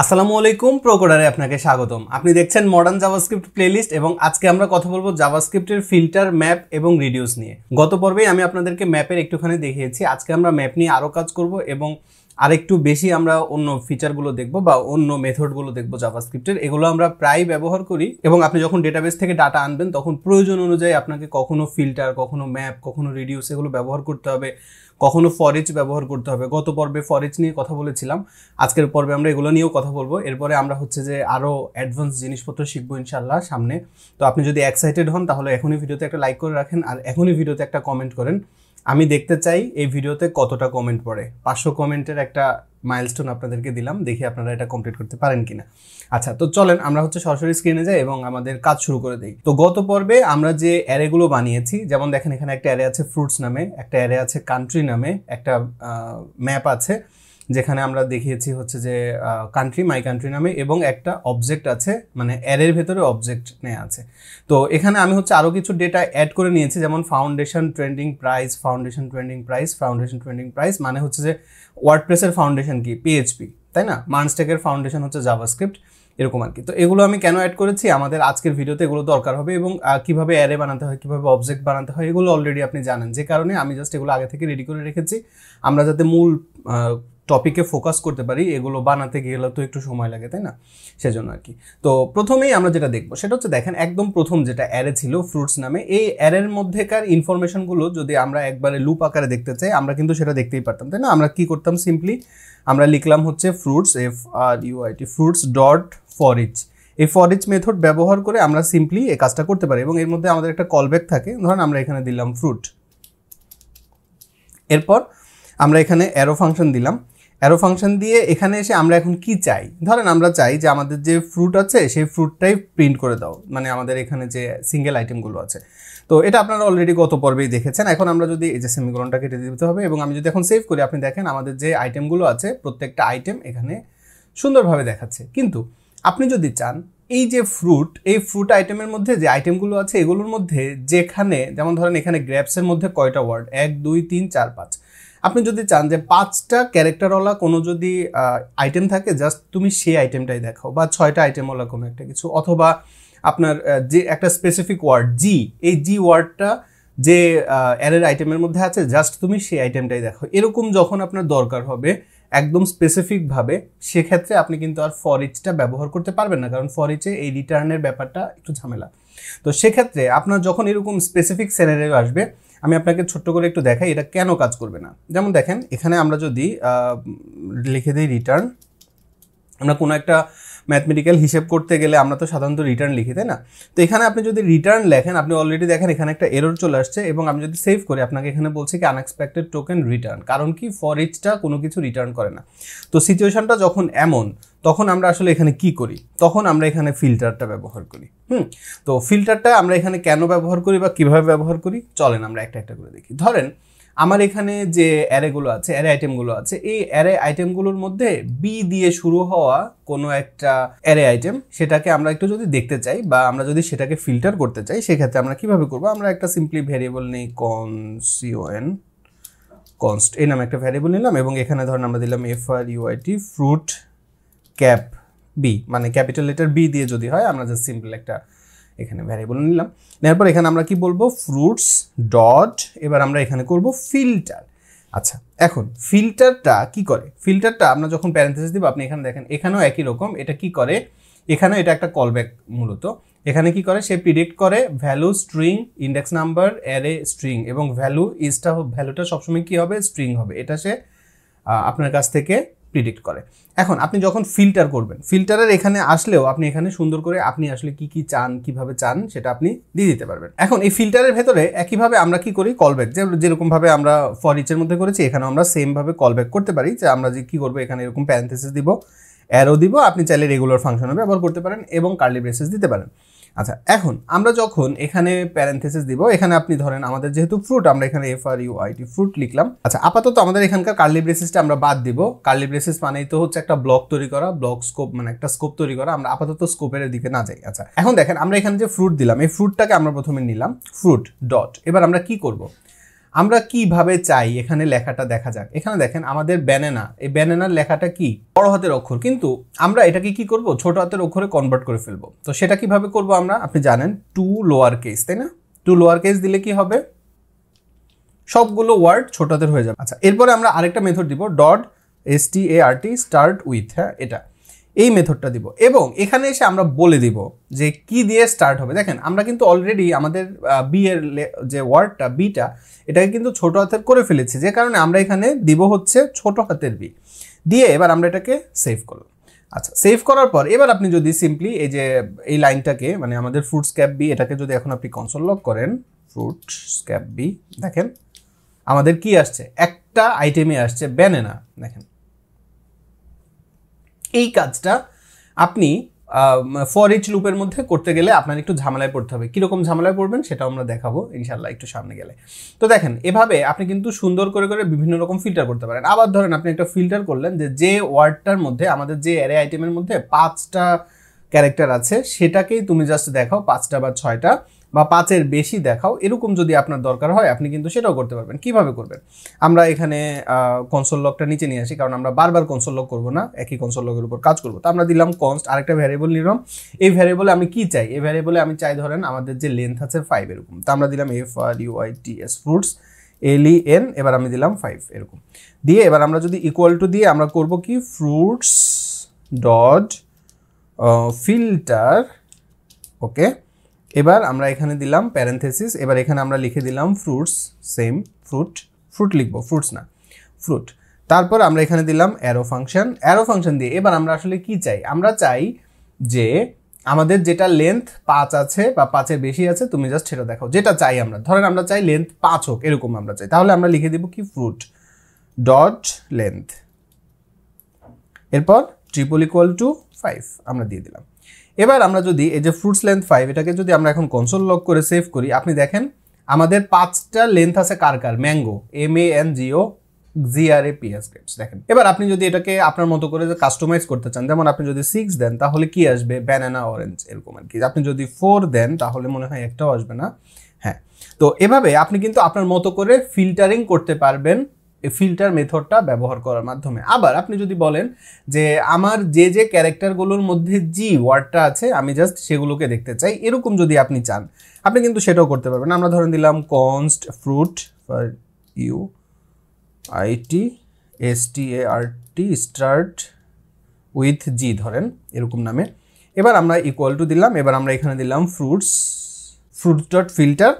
আসসালামু আলাইকুম প্রোকোডারে আপনাকে স্বাগতম আপনি দেখছেন মডার্ন জাভাস্ক্রিপ্ট প্লেলিস্ট এবং আজকে আমরা কথা বলবো জাভাস্ক্রিপ্টের ফিল্টার ম্যাপ এবং রিডিউস নিয়ে গত পর্বেই আমি আপনাদেরকে ম্যাপের একটুখানি দেখিয়েছি আজকে আমরা ম্যাপ নিয়ে আরও কাজ করব এবং আরেকটু বেশি আমরা অন্য ফিচারগুলো দেখব বা অন্য মেথডগুলো দেখব জাভাস্ক্রিপ্টের এগুলো আমরা প্রায় ব্যবহার করি এবং আপনি যখন ডেটাবেস থেকে ডাটা আনবেন তখন প্রয়োজন অনুযায়ী আপনাকে কখনো ফিল্টার কখনো ম্যাপ কখনো রিডিউস এগুলো ব্যবহার করতে হবে কখনো ফরেজ ব্যবহার করতে হবে গত পর্বে ফরেজ নিয়ে কথা বলেছিলাম আজকের পর্বে আমরা এগুলো নিয়েও কথা বলবো এরপরে আমরা হচ্ছে যে আরও অ্যাডভান্স জিনিসপত্র শিখবো ইনশাল্লাহ সামনে তো আপনি যদি এক্সাইটেড হন তাহলে এখনই ভিডিওতে একটা লাইক করে রাখেন আর এখনই ভিডিওতে একটা কমেন্ট করেন আমি দেখতে চাই এই ভিডিওতে কতটা কমেন্ট পড়ে পাঁচশো কমেন্টের একটা মাইলস্টোন আপনাদেরকে দিলাম দেখি আপনারা এটা কমপ্লিট করতে পারেন কিনা আচ্ছা তো চলেন আমরা হচ্ছে সরাসরি স্ক্রিনে যাই এবং আমাদের কাজ শুরু করে দিই তো গত পর্বে আমরা যে অ্যারেগুলো বানিয়েছি যেমন দেখেন এখানে একটা অ্যারে আছে ফ্রুটস নামে একটা অ্যারে আছে কান্ট্রি নামে একটা ম্যাপ আছে যেখানে আমরা দেখিয়েছি হচ্ছে যে কান্ট্রি মাই কান্ট্রি নামে এবং একটা অবজেক্ট আছে মানে অ্যারের ভেতরে অবজেক্ট নেওয়া আছে তো এখানে আমি হচ্ছে আরও কিছু ডেটা অ্যাড করে নিয়েছি যেমন foundation trending price foundation trending price foundation trending price মানে হচ্ছে যে ওয়ার্ডপ্রেসের ফাউন্ডেশন কি পিএইচপি তাই না মানস্টেকের ফাউন্ডেশন হচ্ছে জাভাস্ক্রিপ্ট এরকম আর কি তো এগুলো আমি কেন অ্যাড করেছি আমাদের আজকের ভিডিওতে এগুলো দরকার হবে এবং কীভাবে অ্যারে বানাতে হয় কীভাবে অবজেক্ট বানাতে হয় এগুলো অলরেডি আপনি জানেন যে কারণে আমি জাস্ট এগুলো আগে থেকে রেডি করে রেখেছি আমরা যাতে মূল টপিকে ফোকাস করতে পারি এগুলো বানাতে গেলে তো একটু সময় লাগে তাই না সেজন্য আর কি তো প্রথমেই আমরা যেটা দেখবো সেটা হচ্ছে দেখেন একদম প্রথম যেটা অ্যারে ছিল ফ্রুটস নামে এই অ্যারের মধ্যেকার ইনফরমেশনগুলো যদি আমরা একবারে লুপ আকারে দেখতে চাই আমরা কিন্তু সেটা দেখতেই পারতাম তাই না আমরা কি করতাম সিম্পলি আমরা লিখলাম হচ্ছে fruits F R U I T fruits dot for each এই ফরেজ মেথড ব্যবহার করে আমরা সিম্পলি এই কাজটা করতে পারি এবং এর মধ্যে আমাদের একটা কলব্যাক থাকে ধরেন আমরা এখানে দিলাম ফ্রুট এরপর আমরা এখানে অ্যারো ফাংশন দিলাম অ্যারো ফাংশন দিয়ে এখানে এসে আমরা এখন কি চাই ধরেন আমরা চাই যে আমাদের যে ফ্রুট আছে সেই ফ্রুটটাই প্রিন্ট করে দাও মানে আমাদের এখানে যে সিঙ্গেল আইটেমগুলো আছে তো এটা আপনারা অলরেডি গত পর্বেই দেখেছেন এখন আমরা যদি এই যে সেমিকোলনটা কেটে দিতে হবে এবং আমি যদি এখন সেভ করি আপনি দেখেন আমাদের যে আইটেমগুলো আছে প্রত্যেকটা আইটেম এখানে সুন্দরভাবে দেখাচ্ছে কিন্তু আপনি যদি চান এই যে ফ্রুট এই ফ্রুট আইটেমের মধ্যে যে আইটেমগুলো আছে এগুলোর মধ্যে যেখানে যেমন ধরেন এখানে গ্র্যাপসের মধ্যে কয়টা ওয়ার্ড এক দুই তিন চার পাঁচ আপনি যদি চান যে পাঁচটা ক্যারেক্টারওয়ালা কোনো যদি আইটেম থাকে জাস্ট তুমি সেই আইটেমটাই দেখাও বা ছয়টা আইটেমওয়ালা কোনো একটা কিছু অথবা আপনার যে একটা স্পেসিফিক ওয়ার্ড জি এই জি ওয়ার্ডটা যে অ্যারের আইটেমের মধ্যে আছে জাস্ট তুমি সেই আইটেমটাই দেখো এরকম যখন আপনার দরকার হবে একদম স্পেসিফিকভাবে সেক্ষেত্রে আপনি কিন্তু আর ফরিচটা ব্যবহার করতে পারবেন না কারণ ফরিচে এই রিটার্নের ব্যাপারটা একটু ঝামেলা তো সেক্ষেত্রে আপনার যখন এরকম স্পেসিফিক স্যানারিও আসবে আমি আপনাকে ছোট্ট করে একটু দেখাই এটা কেন কাজ করবে না যেমন দেখেন এখানে আমরা যদি লিখে দিই রিটার্ন আমরা কোনো একটা ম্যাথমেটিক্যাল হিসেব করতে গেলে আমরা তো সাধারণত রিটার্ন লিখি তাই না তো এখানে আপনি যদি রিটার্ন লেখেন আপনি অলরেডি দেখেন এখানে একটা এরর চলে আসছে এবং আমি যদি সেভ করি আপনাকে এখানে বলছে কি আনএক্সপেক্টেড টোকেন রিটার্ন কারণ কি ফর ইচটা কোনো কিছু রিটার্ন করে না তো সিচুয়েশনটা যখন এমন তখন আমরা আসলে এখানে কি করি তখন আমরা এখানে ফিল্টারটা ব্যবহার করি হুম তো ফিল্টারটা আমরা এখানে কেন ব্যবহার করি বা কিভাবে ব্যবহার করি চলেন আমরা একটা একটা করে দেখি ধরেন আমার এখানে যে অ্যারেগুলো আছে অ্যারে আইটেমগুলো আছে এই অ্যারে আইটেমগুলোর মধ্যে বি দিয়ে শুরু হওয়া কোনো একটা অ্যারে আইটেম সেটাকে আমরা একটু যদি দেখতে চাই বা আমরা যদি সেটাকে ফিল্টার করতে চাই সেক্ষেত্রে আমরা কিভাবে করব আমরা একটা সিম্পলি ভেরিয়েবল নেই কনসিওএন কনস্ট এই নামে একটা ভ্যারিয়েবল নিলাম এবং এখানে ধরেন আমরা দিলাম F R U I T fruit cap B মানে ক্যাপিটাল লেটার বি দিয়ে যদি হয় আমরা জাস্ট সিম্পল একটা এখানে ভ্যারিয়েবল নিলাম নেওয়ার পর এখানে আমরা কি বলবো ফ্রুটস ডট এবার আমরা এখানে করব ফিল্টার আচ্ছা এখন ফিল্টারটা কি করে ফিল্টারটা আমরা যখন প্যারেন্থেসিস দিব আপনি এখানে দেখেন এখানেও একই রকম এটা কি করে এখানেও এটা একটা কলব্যাক মূলত এখানে কি করে সে প্রিডিক্ট করে value string index number array string এবং ভ্যালু ইজটা ভ্যালুটা সবসময় কি হবে স্ট্রিং হবে এটা সে আপনার কাছ থেকে প্রিডিক্ট করে এখন আপনি যখন ফিল্টার করবেন ফিল্টারের এখানে আসলেও আপনি এখানে সুন্দর করে আপনি আসলে কি কি চান কিভাবে চান সেটা আপনি দিয়ে দিতে পারবেন এখন এই ফিল্টারের ভেতরে একইভাবে আমরা কি করি কলব্যাক যে যেরকমভাবে আমরা ফরিচের মধ্যে করেছি এখানে আমরা সেমভাবে কলব্যাক করতে পারি যে আমরা যে কী করবো এখানে এরকম প্যান্থেসিস দিব অ্যারো দিব আপনি চাইলে রেগুলার ফাংশনও ব্যবহার করতে পারেন এবং কার্লি ব্রেসেস দিতে পারেন আচ্ছা এখন আমরা যখন এখানে প্যারেন্থেসিস দিব এখানে আপনি ধরেন আমাদের যেহেতু ফ্রুট আমরা এখানে F R U I T fruit লিখলাম আচ্ছা আপাতত আমাদের এখানকার কার্লি ব্রেসিসটা আমরা বাদ দিব কার্লি ব্রেসিস মানেই তো হচ্ছে একটা ব্লক তৈরি করা ব্লক স্কোপ মানে একটা স্কোপ তৈরি করা আমরা আপাতত স্কোপের দিকে না যাই আচ্ছা এখন দেখেন আমরা এখানে যে ফ্রুট দিলাম এই ফ্রুটটাকে আমরা প্রথমে নিলাম ফ্রুট ডট এবার আমরা কি করব আমরা কিভাবে চাই এখানে লেখাটা দেখা যাক এখানে দেখেন আমাদের ব্যানেনা এই ব্যানেনার লেখাটা কি বড় হাতের অক্ষর কিন্তু আমরা এটাকে কি করব ছোট হাতের অক্ষরে কনভার্ট করে ফেলবো তো সেটা কিভাবে করব আমরা আপনি জানেন টু লোয়ার কেস তাই না টু লোয়ার কেস দিলে কি হবে সবগুলো ওয়ার্ড ছোট হাতের হয়ে যাবে আচ্ছা এরপরে আমরা আরেকটা মেথড দিব dot S T A R T start with হ্যাঁ এটা এই মেথডটা দিব এবং এখানে এসে আমরা বলে দিব যে কি দিয়ে স্টার্ট হবে দেখেন আমরা কিন্তু অলরেডি আমাদের বি এর যে ওয়ার্ডটা বিটা এটাকে কিন্তু ছোট হাতের করে ফেলেছি যে কারণে আমরা এখানে দিব হচ্ছে ছোট হাতের বি দিয়ে এবার আমরা এটাকে সেভ করলাম আচ্ছা সেভ করার পর এবার আপনি যদি সিম্পলি এই যে এই লাইনটাকে মানে আমাদের ফ্রুট স্ক্যাপ বি এটাকে যদি এখন আপনি কনসল লক করেন ফ্রুট স্ক্যাপ বি দেখেন আমাদের কি আসছে একটা আইটেমে আসছে ব্যানেনা দেখেন এই কাজটা আপনি ফর ইচ লুপের মধ্যে করতে গেলে আপনার একটু ঝামেলায় পড়তে হবে কীরকম ঝামেলায় পড়বেন সেটাও আমরা দেখাবো ইনশাল্লাহ একটু সামনে গেলে তো দেখেন এভাবে আপনি কিন্তু সুন্দর করে করে বিভিন্ন রকম ফিল্টার করতে পারেন আবার ধরেন আপনি একটা ফিল্টার করলেন যে যে ওয়ার্ডটার মধ্যে আমাদের যে অ্যারে আইটেমের মধ্যে পাঁচটা ক্যারেক্টার আছে সেটাকেই তুমি জাস্ট দেখাও পাঁচটা বা ছয়টা বা পাঁচের বেশি দেখাও এরকম যদি আপনার দরকার হয় আপনি কিন্তু সেটাও করতে পারবেন কিভাবে করবেন আমরা এখানে কনসোল লকটা নিচে নিয়ে আসি কারণ আমরা বারবার কনসোল লক করবো না একই কনসোল লকের উপর কাজ করবো তো আমরা দিলাম কনস্ট আরেকটা ভ্যারিয়েবল নিলাম এই ভ্যারিয়েবলে আমি কি চাই এই ভ্যারিয়েবলে আমি চাই ধরেন আমাদের যে লেন্থ আছে ফাইভ এরকম তো আমরা দিলাম F R U I T S fruits L N এবার আমি দিলাম ফাইভ এরকম দিয়ে এবার আমরা যদি ইকুয়াল টু দিয়ে আমরা করব কি ফ্রুটস ডট ফিল্টার ওকে এবার আমরা এখানে দিলাম প্যারেন্থেসিস এবার এখানে আমরা লিখে দিলাম ফ্রুটস সেম ফ্রুট ফ্রুট লিখবো ফ্রুটস না ফ্রুট তারপর আমরা এখানে দিলাম অ্যারো ফাংশন অ্যারো ফাংশন দিয়ে এবার আমরা আসলে কি চাই আমরা চাই যে আমাদের যেটা লেন্থ পাঁচ আছে বা পাঁচের বেশি আছে তুমি জাস্ট সেটা দেখাও যেটা চাই আমরা ধরেন আমরা চাই লেন্থ পাঁচ হোক এরকম আমরা চাই তাহলে আমরা লিখে দিব কি ফ্রুট ডট লেন্থ এরপর ট্রিপল ইকুয়াল টু ফাইভ আমরা দিয়ে দিলাম এবার আমরা যদি এই যে ফ্রুটস লেন্থ ফাইভ এটাকে যদি আমরা এখন কনসোল লক করে সেভ করি আপনি দেখেন আমাদের পাঁচটা লেন্থ আছে কার কার mango M A N G O G R A P S grapes দেখেন এবার আপনি যদি এটাকে আপনার মতো করে যে কাস্টমাইজ করতে চান যেমন আপনি যদি সিক্স দেন তাহলে কি আসবে ব্যানানা অরেঞ্জ এরকম আর কি আপনি যদি ফোর দেন তাহলে মনে হয় একটাও আসবে না হ্যাঁ তো এভাবে আপনি কিন্তু আপনার মতো করে ফিল্টারিং করতে পারবেন ফিল্টার মেথডটা ব্যবহার করার মাধ্যমে আবার আপনি যদি বলেন যে আমার যে যে ক্যারেক্টারগুলোর মধ্যে জি ওয়ার্ডটা আছে আমি জাস্ট সেগুলোকে দেখতে চাই এরকম যদি আপনি চান আপনি কিন্তু সেটাও করতে পারবেন আমরা ধরেন দিলাম const fruit for U I T S T A R T start with G ধরেন এরকম নামে এবার আমরা ইকুয়াল টু দিলাম এবার আমরা এখানে দিলাম ফ্রুটস ফ্রুট ডট ফিল্টার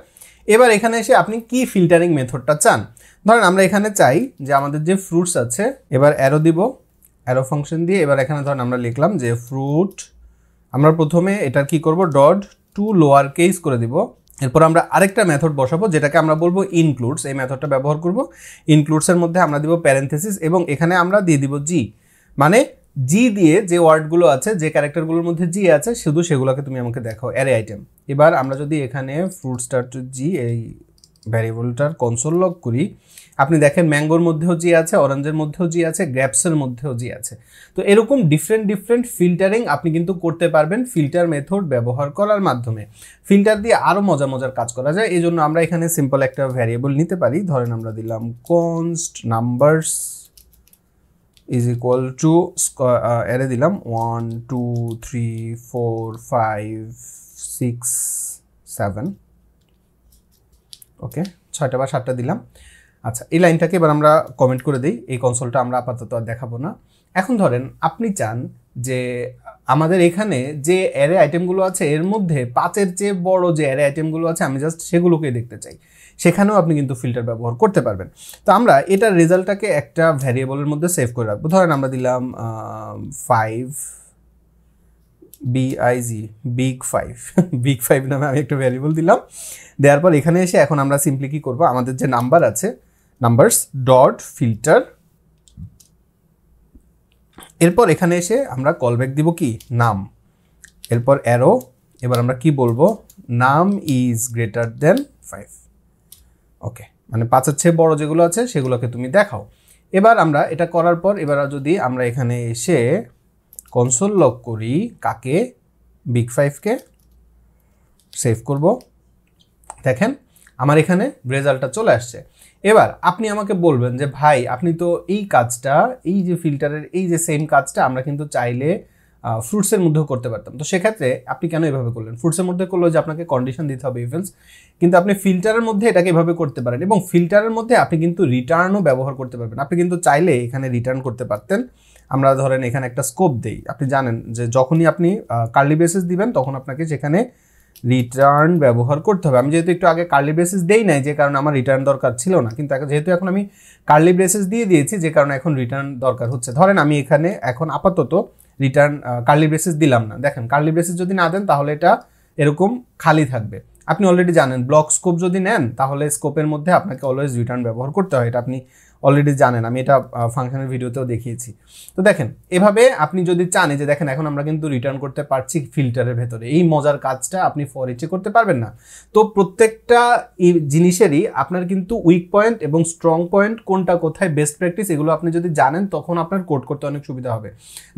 এবার এখানে এসে আপনি কি ফিল্টারিং মেথডটা চান ধরেন আমরা এখানে চাই যে আমাদের যে ফ্রুটস আছে এবার অ্যারো দিব অ্যারো ফাংশন দিয়ে এবার এখানে ধরেন আমরা লিখলাম যে ফ্রুট আমরা প্রথমে এটার কি করব ডট টু লোয়ার কেস করে দিব এরপর আমরা আরেকটা মেথড বসাবো যেটাকে আমরা বলবো ইনক্লুডস এই মেথডটা ব্যবহার করব ইনক্লুডসের মধ্যে আমরা দিব প্যারেন্থেসিস এবং এখানে আমরা দিয়ে দিব জি মানে জি দিয়ে যে ওয়ার্ডগুলো আছে যে ক্যারেক্টারগুলোর মধ্যে জি আছে শুধু সেগুলোকে তুমি আমাকে দেখো অ্যারে আইটেম এবার আমরা যদি এখানে টু জি এই ভ্যারিয়েবলটার কনসোল লগ করি আপনি দেখেন ম্যাঙ্গোর মধ্যেও জি আছে অরেঞ্জের মধ্যেও জি আছে গ্র্যাপসের মধ্যেও জি আছে তো এরকম ডিফারেন্ট ডিফারেন্ট ফিল্টারিং আপনি কিন্তু করতে পারবেন ফিল্টার মেথড ব্যবহার করার মাধ্যমে ফিল্টার দিয়ে আরও মজা মজার কাজ করা যায় এই জন্য আমরা এখানে সিম্পল একটা ভ্যারিয়েবল নিতে পারি ধরেন আমরা দিলাম const numbers is equal to array দিলাম one two three four five six seven okay ছয়টা বা সাতটা দিলাম আচ্ছা এই লাইনটাকে এবার আমরা কমেন্ট করে দিই এই কনসোলটা আমরা আপাতত আর দেখাবো না এখন ধরেন আপনি চান যে আমাদের এখানে যে অ্যারে আইটেমগুলো আছে এর মধ্যে পাঁচের চেয়ে বড় যে অ্যারে আইটেমগুলো আছে আমি জাস্ট সেগুলোকে দেখতে চাই সেখানেও আপনি কিন্তু ফিল্টার ব্যবহার করতে পারবেন তো আমরা এটার রেজাল্টটাকে একটা ভ্যারিয়েবলের মধ্যে সেভ করে রাখবো ধরেন আমরা দিলাম five B I G big five big five নামে আমি একটা ভ্যারিয়েবল দিলাম দেওয়ার পর এখানে এসে এখন আমরা সিম্পলি কী করবো আমাদের যে নাম্বার আছে নাম্বারস ডট ফিল্টার এরপর এখানে এসে আমরা কলব্যাক দিব কি নাম এরপর অ্যারো এবার আমরা কি বলবো num is greater than five okay মানে পাঁচের চেয়ে বড় যেগুলো আছে সেগুলোকে তুমি দেখাও এবার আমরা এটা করার পর এবার যদি আমরা এখানে এসে কনসোল লক করি কাকে বিগ ফাইভকে সেভ করব দেখেন আমার এখানে রেজাল্টটা চলে আসছে এবার আপনি আমাকে বলবেন যে ভাই আপনি তো এই কাজটা এই যে ফিল্টারের এই যে সেম কাজটা আমরা কিন্তু চাইলে ফ্রুটসের মধ্যেও করতে পারতাম তো সেক্ষেত্রে আপনি কেন এভাবে করলেন ফ্রুটসের মধ্যে করলো যে আপনাকে কন্ডিশন দিতে হবে ইভেন্টস কিন্তু আপনি ফিল্টারের মধ্যে এটাকে এভাবে করতে পারেন এবং ফিল্টারের মধ্যে আপনি কিন্তু রিটার্নও ব্যবহার করতে পারবেন আপনি কিন্তু চাইলে এখানে রিটার্ন করতে পারতেন আমরা ধরেন এখানে একটা স্কোপ দেই আপনি জানেন যে যখনই আপনি কার্লি বেসিস দিবেন তখন আপনাকে সেখানে রিটার্ন ব্যবহার করতে হবে আমি যেহেতু একটু আগে কার্লি বেসিস দেই নাই যে কারণে আমার রিটার্ন দরকার ছিল না কিন্তু যেহেতু এখন আমি কার্লি বেসিস দিয়ে দিয়েছি যে কারণে এখন রিটার্ন দরকার হচ্ছে ধরেন আমি এখানে এখন আপাতত রিটার্ন কার্লি বেসিস দিলাম না দেখেন কার্লি বেসিস যদি না দেন তাহলে এটা এরকম খালি থাকবে আপনি অলরেডি জানেন ব্লক স্কোপ যদি নেন তাহলে স্কোপের মধ্যে আপনাকে অলওয়েজ রিটার্ন ব্যবহার করতে হয় এটা আপনি অলরেডি জানেন আমি এটা ফাংশনের ভিডিওতেও দেখিয়েছি তো দেখেন এভাবে আপনি যদি চান যে দেখেন এখন আমরা কিন্তু রিটার্ন করতে পারছি ফিল্টারের ভেতরে এই মজার কাজটা আপনি ফর ইচে করতে পারবেন না তো প্রত্যেকটা জিনিসেরই আপনার কিন্তু উইক পয়েন্ট এবং স্ট্রং পয়েন্ট কোনটা কোথায় বেস্ট প্র্যাকটিস এগুলো আপনি যদি জানেন তখন আপনার কোড করতে অনেক সুবিধা হবে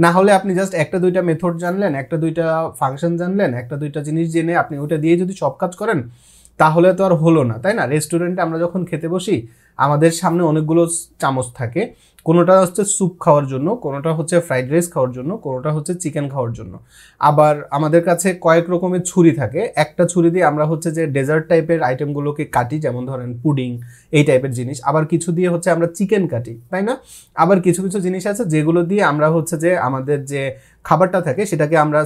না হলে আপনি জাস্ট একটা দুইটা মেথড জানলেন একটা দুইটা ফাংশন জানলেন একটা দুইটা জিনিস জেনে আপনি ওটা দিয়ে যদি সব কাজ করেন তাহলে তো আর হলো না তাই না রেস্টুরেন্টে আমরা যখন খেতে বসি আমাদের সামনে অনেকগুলো চামচ থাকে কোনোটা হচ্ছে স্যুপ খাওয়ার জন্য কোনোটা হচ্ছে ফ্রাইড রাইস খাওয়ার জন্য কোনোটা হচ্ছে চিকেন খাওয়ার জন্য আবার আমাদের কাছে কয়েক রকমের ছুরি থাকে একটা ছুরি দিয়ে আমরা হচ্ছে যে ডেজার্ট টাইপের আইটেমগুলোকে কাটি যেমন ধরেন পুডিং এই টাইপের জিনিস আবার কিছু দিয়ে হচ্ছে আমরা চিকেন কাটি তাই না আবার কিছু কিছু জিনিস আছে যেগুলো দিয়ে আমরা হচ্ছে যে আমাদের যে খাবারটা থাকে সেটাকে আমরা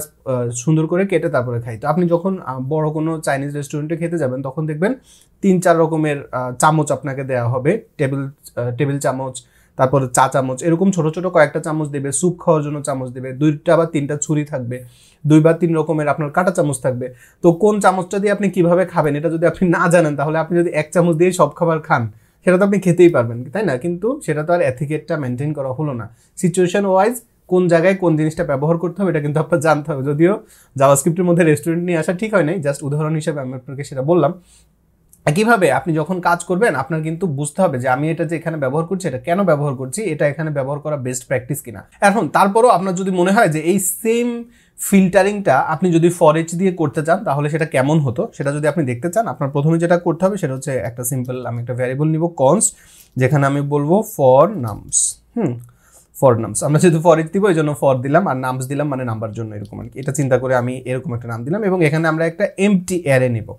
সুন্দর করে কেটে তারপরে খাই তো আপনি যখন বড় কোনো চাইনিজ রেস্টুরেন্টে খেতে যাবেন তখন দেখবেন তিন চার রকমের চামচ আপনাকে দেওয়া হবে টেবিল টেবিল চামচ তারপর চা চামচ এরকম ছোট ছোট কয়েকটা চামচ দেবে স্যুপ খাওয়ার জন্য চামচ দেবে দুইটা বা তিনটা ছুরি থাকবে দুই বা তিন রকমের আপনার কাটা চামচ থাকবে তো কোন চামচটা দিয়ে আপনি কিভাবে খাবেন এটা যদি আপনি না জানেন তাহলে আপনি যদি এক চামচ দিয়ে সব খাবার খান সেটা তো আপনি খেতেই পারবেন তাই না কিন্তু সেটা তো আর এথিকেটটা মেনটেন করা হলো না সিচুয়েশন ওয়াইজ কোন জায়গায় কোন জিনিসটা ব্যবহার করতে হবে এটা কিন্তু আপনার জানতে হবে যদিও জাভাস্ক্রিপ্টের মধ্যে রেস্টুরেন্ট নিয়ে আসা ঠিক হয় নাই জাস্ট উদাহরণ হিসেবে আমি আপনাকে সেটা বললাম একইভাবে আপনি যখন কাজ করবেন আপনার কিন্তু বুঝতে হবে যে আমি এটা যে এখানে ব্যবহার করছি এটা কেন ব্যবহার করছি এটা এখানে ব্যবহার করা বেস্ট প্র্যাকটিস কিনা এখন তারপরও আপনার যদি মনে হয় যে এই সেম ফিল্টারিংটা আপনি যদি ফরেজ দিয়ে করতে চান তাহলে সেটা কেমন হতো সেটা যদি আপনি দেখতে চান আপনার প্রথমে যেটা করতে হবে সেটা হচ্ছে একটা সিম্পল আমি একটা ভ্যারিয়েবল নিব কনস যেখানে আমি বলবো for nums hmm for nums আমরা যেহেতু ফর দিব এই জন্য ফর দিলাম আর নামস দিলাম মানে নাম্বার জন্য এরকম আর কি এটা চিন্তা করে আমি এরকম একটা নাম দিলাম এবং এখানে আমরা একটা এমটি অ্যারে নেবো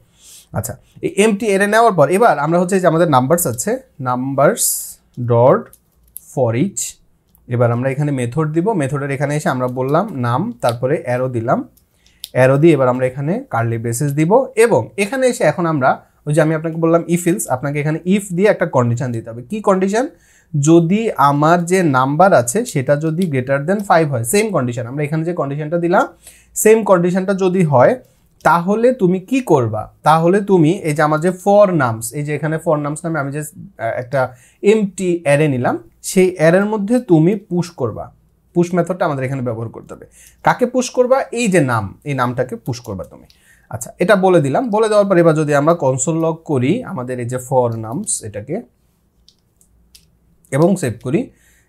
আচ্ছা এই এমটি এনে নেওয়ার পর এবার আমরা হচ্ছে যে আমাদের নাম্বারস আছে নাম্বারস ডট ফর ইচ এবার আমরা এখানে মেথড দিব মেথডের এখানে এসে আমরা বললাম নাম তারপরে অ্যারো দিলাম অ্যারো দিয়ে এবার আমরা এখানে কার্লি বেসিস দিব এবং এখানে এসে এখন আমরা ওই যে আমি আপনাকে বললাম ইফিলস আপনাকে এখানে ইফ দিয়ে একটা কন্ডিশন দিতে হবে কি কন্ডিশন যদি আমার যে নাম্বার আছে সেটা যদি গ্রেটার দেন ফাইভ হয় সেম কন্ডিশন আমরা এখানে যে কন্ডিশনটা দিলাম সেম কন্ডিশনটা যদি হয় তাহলে তুমি কি করবা তাহলে তুমি এই যে আমার যে ফর নামস এই যে এখানে ফর নামস নামে আমি যে একটা এমটি অ্যারে নিলাম সেই অ্যারের মধ্যে তুমি পুশ করবা পুশ মেথডটা আমাদের এখানে ব্যবহার করতে হবে কাকে পুশ করবা এই যে নাম এই নামটাকে পুশ করবা তুমি আচ্ছা এটা বলে দিলাম বলে দেওয়ার পর এবার যদি আমরা কনসোল লগ করি আমাদের এই যে ফর নামস এটাকে এবং সেভ করি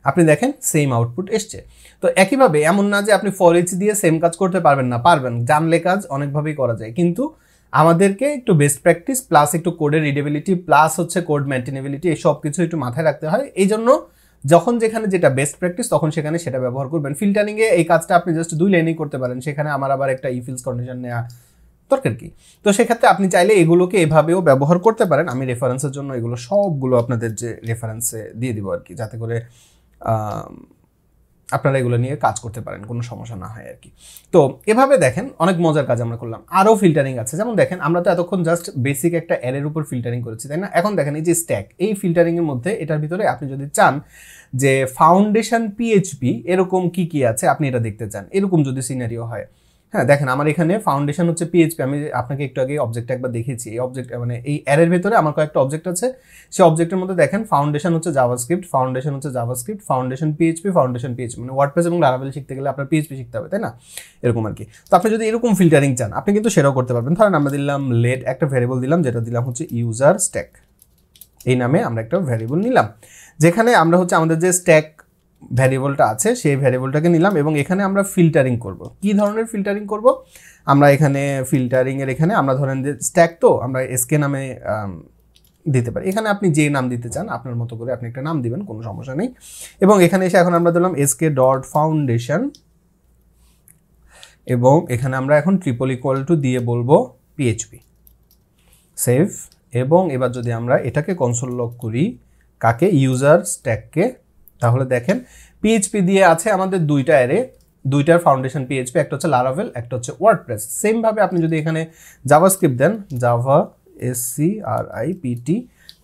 আপনি দেখেন সেম আউটপুট এসছে তো একইভাবে এমন না যে আপনি ফর দিয়ে সেম কাজ করতে পারবেন না পারবেন জানলে কাজ অনেকভাবেই করা যায় কিন্তু আমাদেরকে একটু বেস্ট প্র্যাকটিস প্লাস একটু কোডের রিডেবিলিটি প্লাস হচ্ছে কোড মেনটেনেবিলিটি এই সব কিছু একটু মাথায় রাখতে হয় এই জন্য যখন যেখানে যেটা বেস্ট প্র্যাকটিস তখন সেখানে সেটা ব্যবহার করবেন ফিল্টারিংয়ে এই কাজটা আপনি জাস্ট দুই লাইনেই করতে পারেন সেখানে আমার আবার একটা ইফিলস কন্ডিশন নেওয়া দরকার কি তো সেক্ষেত্রে আপনি চাইলে এগুলোকে এভাবেও ব্যবহার করতে পারেন আমি রেফারেন্সের জন্য এগুলো সবগুলো আপনাদের যে রেফারেন্সে দিয়ে দিব আর কি যাতে করে আপনারা এগুলো নিয়ে কাজ করতে পারেন কোনো সমস্যা না হয় আর কি তো এভাবে দেখেন অনেক মজার কাজ আমরা করলাম আরও ফিল্টারিং আছে যেমন দেখেন আমরা তো এতক্ষণ জাস্ট বেসিক একটা অ্যারের উপর ফিল্টারিং করেছি তাই না এখন দেখেন এই যে স্ট্যাক এই ফিল্টারিংয়ের মধ্যে এটার ভিতরে আপনি যদি চান যে ফাউন্ডেশন পিএইচপি এরকম কি কি আছে আপনি এটা দেখতে চান এরকম যদি সিনারিও হয় হ্যাঁ দেখেন আমার এখানে ফাউন্ডেশন হচ্ছে পিএইচপি আমি আপনাকে একটু আগে অবজেক্ট একবার দেখেছি এই অবজেক্ট মানে এই অ্যারের ভেতরে আমার কয়েকটা অবজেক্ট আছে সেই অবজেক্টের মধ্যে দেখেন ফাউন্ডেশন হচ্ছে জাভাস্ক্রিপ্ট ফাউন্ডেশন হচ্ছে JavaScript foundation PHP foundation PHP মানে ওয়ার্ডপ্রেস এবং লারাভেল শিখতে গেলে আপনার পিএইচপি শিখতে হবে তাই না এরকম আর কি তো আপনি যদি এরকম ফিল্টারিং চান আপনি কিন্তু সেটাও করতে পারবেন ধরেন আমরা দিলাম লেট একটা ভেরিয়েবল দিলাম যেটা দিলাম হচ্ছে ইউজার স্ট্যাক এই নামে আমরা একটা ভ্যারিয়েবল নিলাম যেখানে আমরা হচ্ছে আমাদের যে স্ট্যাক ভ্যারিয়েবলটা আছে সেই ভ্যারিয়েবলটাকে নিলাম এবং এখানে আমরা ফিল্টারিং করব কি ধরনের ফিল্টারিং করব আমরা এখানে ফিল্টারিংয়ের এখানে আমরা ধরেন যে স্ট্যাক তো আমরা এসকে নামে দিতে পারি এখানে আপনি যে নাম দিতে চান আপনার মতো করে আপনি একটা নাম দিবেন কোনো সমস্যা নেই এবং এখানে এসে এখন আমরা দিলাম এসকে ডট ফাউন্ডেশন এবং এখানে আমরা এখন ট্রিপল ইকুয়াল টু দিয়ে বলবো পিএইচপি সেভ এবং এবার যদি আমরা এটাকে কনসোল লক করি কাকে ইউজার স্ট্যাককে তাহলে দেখেন পিএইচপি দিয়ে আছে আমাদের দুইটা অ্যারে দুইটার ফাউন্ডেশন পিএইচপি একটা হচ্ছে লারাভেল একটা হচ্ছে ওয়ার্ডপ্রেস সেমভাবে আপনি যদি এখানে জাভাস্ক্রিপ্ট দেন Java S C R I P T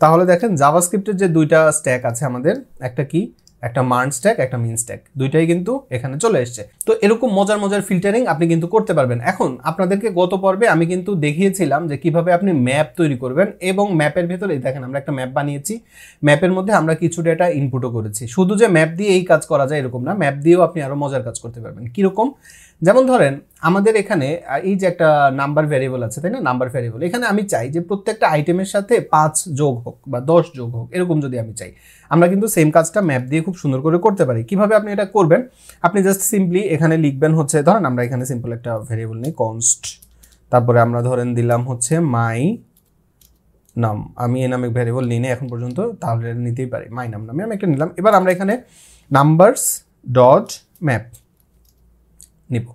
তাহলে দেখেন জাভাস্ক্রিপ্টের যে দুইটা স্ট্যাক আছে আমাদের একটা কি একটা মার্ন স্ট্যাক একটা মিন স্ট্যাক দুইটাই কিন্তু এখানে চলে এসছে তো এরকম মজার মজার ফিল্টারিং আপনি কিন্তু করতে পারবেন এখন আপনাদেরকে গত পর্বে আমি কিন্তু দেখিয়েছিলাম যে কিভাবে আপনি ম্যাপ তৈরি করবেন এবং ম্যাপের ভেতরে দেখেন আমরা একটা ম্যাপ বানিয়েছি ম্যাপের মধ্যে আমরা কিছু ডেটা ইনপুটও করেছি শুধু যে ম্যাপ দিয়ে এই কাজ করা যায় এরকম না ম্যাপ দিয়েও আপনি আরও মজার কাজ করতে পারবেন কীরকম যেমন ধরেন আমাদের এখানে এই যে একটা নাম্বার ভ্যারিয়েবল আছে তাই না নাম্বার ভ্যারিয়েবল এখানে আমি চাই যে প্রত্যেকটা আইটেমের সাথে পাঁচ যোগ হোক বা দশ যোগ হোক এরকম যদি আমি চাই আমরা কিন্তু সেম কাজটা ম্যাপ দিয়ে খুব সুন্দর করে করতে পারি কিভাবে আপনি এটা করবেন আপনি জাস্ট সিম্পলি এখানে লিখবেন হচ্ছে ধরেন আমরা এখানে সিম্পল একটা ভ্যারিয়েবল নিই কনস্ট তারপরে আমরা ধরেন দিলাম হচ্ছে মাই নাম আমি এ নামে ভ্যারিয়েবল নিই না এখন পর্যন্ত তাহলে নিতেই পারি মাই নাম নামে আমি একটা নিলাম এবার আমরা এখানে নাম্বারস ডট ম্যাপ নিব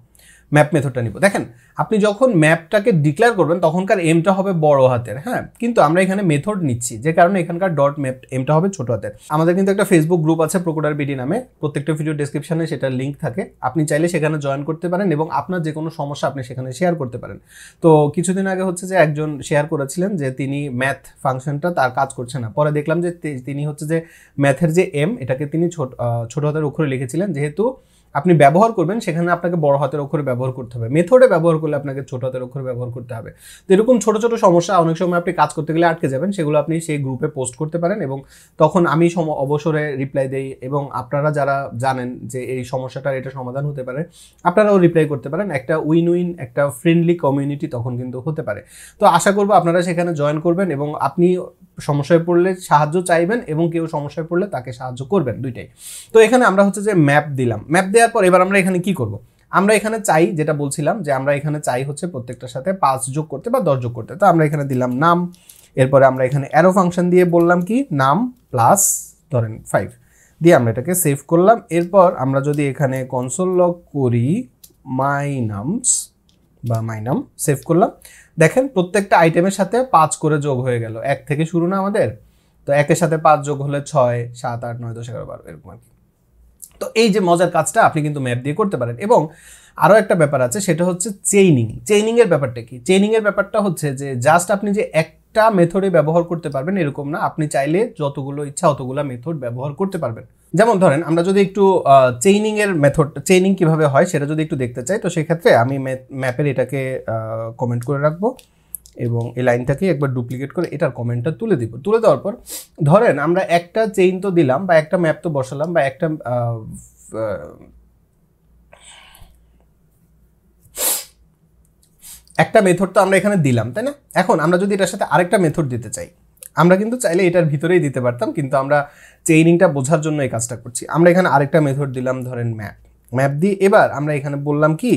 ম্যাপ মেথডটা নিব দেখেন আপনি যখন ম্যাপটাকে ডিক্লেয়ার করবেন তখনকার এমটা হবে বড় হাতের হ্যাঁ কিন্তু আমরা এখানে মেথড নিচ্ছি যে কারণে এখানকার ডট ম্যাপ এমটা হবে ছোট হাতের আমাদের কিন্তু একটা ফেসবুক গ্রুপ আছে প্রোকোডার বিডি নামে প্রত্যেকটা ভিডিও ডিসক্রিপশানে সেটার লিঙ্ক থাকে আপনি চাইলে সেখানে জয়েন করতে পারেন এবং আপনার যে কোনো সমস্যা আপনি সেখানে শেয়ার করতে পারেন তো কিছুদিন আগে হচ্ছে যে একজন শেয়ার করেছিলেন যে তিনি ম্যাথ ফাংশনটা তার কাজ করছে না পরে দেখলাম যে তিনি হচ্ছে যে ম্যাথের যে এম এটাকে তিনি ছোট ছোট হাতের অক্ষরে লিখেছিলেন যেহেতু আপনি ব্যবহার করবেন সেখানে আপনাকে বড় হাতের অক্ষরে ব্যবহার করতে হবে মেথডে ব্যবহার করলে আপনাকে ছোট হাতের অক্ষরে ব্যবহার করতে হবে তো এরকম ছোট ছোট সমস্যা অনেক সময় আপনি কাজ করতে গেলে আটকে যাবেন সেগুলো আপনি সেই গ্রুপে পোস্ট করতে পারেন এবং তখন আমি সম অবসরে রিপ্লাই দেই এবং আপনারা যারা জানেন যে এই সমস্যাটার এটা সমাধান হতে পারে আপনারাও রিপ্লাই করতে পারেন একটা উইন উইন একটা ফ্রেন্ডলি কমিউনিটি তখন কিন্তু হতে পারে তো আশা করবো আপনারা সেখানে জয়েন করবেন এবং আপনি সমস্যায় পড়লে সাহায্য চাইবেন এবং কেউ সমস্যায় পড়লে তাকে সাহায্য করবেন দুইটাই তো এখানে আমরা হচ্ছে যে ম্যাপ দিলাম ম্যাপ দেওয়ার পর এবার আমরা এখানে কি করব আমরা এখানে চাই যেটা বলছিলাম যে আমরা এখানে চাই হচ্ছে প্রত্যেকটার সাথে পাঁচ যোগ করতে বা দশ যোগ করতে তো আমরা এখানে দিলাম নাম এরপরে আমরা এখানে অ্যারো ফাংশন দিয়ে বললাম কি নাম প্লাস ধরেন ফাইভ দিয়ে আমরা এটাকে সেভ করলাম এরপর আমরা যদি এখানে কনসোল লক করি মাই নামস বা মাই নাম সেভ করলাম দেখেন প্রত্যেকটা আইটেমের সাথে পাঁচ করে যোগ হয়ে গেল এক থেকে শুরু না আমাদের তো একের সাথে পাঁচ যোগ হলে ছয় সাত আট নয় দশ এগারো বারো এরকম আর কি তো এই যে মজার কাজটা আপনি কিন্তু ম্যাপ দিয়ে করতে পারেন এবং আরও একটা ব্যাপার আছে সেটা হচ্ছে চেইনিং চেইনিংয়ের ব্যাপারটা কি চেইনিংয়ের ব্যাপারটা হচ্ছে যে জাস্ট আপনি যে একটা মেথডে ব্যবহার করতে পারবেন এরকম না আপনি চাইলে যতগুলো ইচ্ছা অতগুলো মেথড ব্যবহার করতে পারবেন যেমন ধরেন আমরা যদি একটু চেইনিংয়ের মেথড চেইনিং কিভাবে হয় সেটা যদি একটু দেখতে চাই তো সেক্ষেত্রে আমি ম্যাপের এটাকে কমেন্ট করে রাখবো এবং এই লাইনটাকে একবার ডুপ্লিকেট করে এটার কমেন্টটা তুলে দিব তুলে দেওয়ার পর ধরেন আমরা একটা চেইন তো দিলাম বা একটা ম্যাপ তো বসালাম বা একটা একটা মেথড তো আমরা এখানে দিলাম তাই না এখন আমরা যদি এটার সাথে আরেকটা মেথড দিতে চাই আমরা কিন্তু চাইলে এটার ভিতরেই দিতে পারতাম কিন্তু আমরা চেইনিংটা বোঝার জন্য এই কাজটা করছি আমরা এখানে আরেকটা মেথড দিলাম ধরেন ম্যাপ ম্যাপ দিয়ে এবার আমরা এখানে বললাম কি